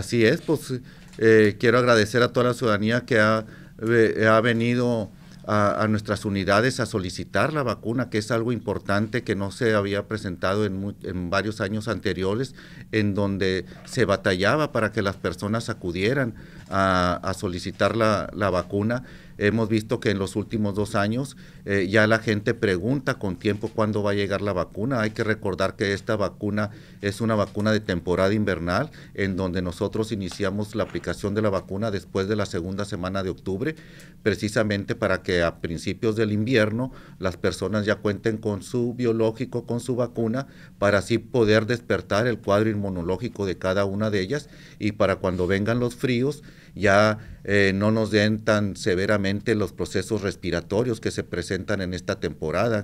Así es, pues eh, quiero agradecer a toda la ciudadanía que ha, eh, ha venido a, nuestras unidades a solicitar la vacuna, que es algo importante que no se había presentado en, en, varios años anteriores, en donde se batallaba para que las personas acudieran a, a solicitar la, la, vacuna. Hemos visto que en los últimos dos años eh, ya la gente pregunta con tiempo cuándo va a llegar la vacuna. Hay que recordar que esta vacuna es una vacuna de temporada invernal, en donde nosotros iniciamos la aplicación de la vacuna después de la segunda semana de octubre, precisamente para que a principios del invierno las personas ya cuenten con su biológico, con su vacuna, para así poder despertar el cuadro inmunológico de cada una de ellas y para cuando vengan los fríos ya eh, no nos den tan severamente los procesos respiratorios que se presentan en esta temporada.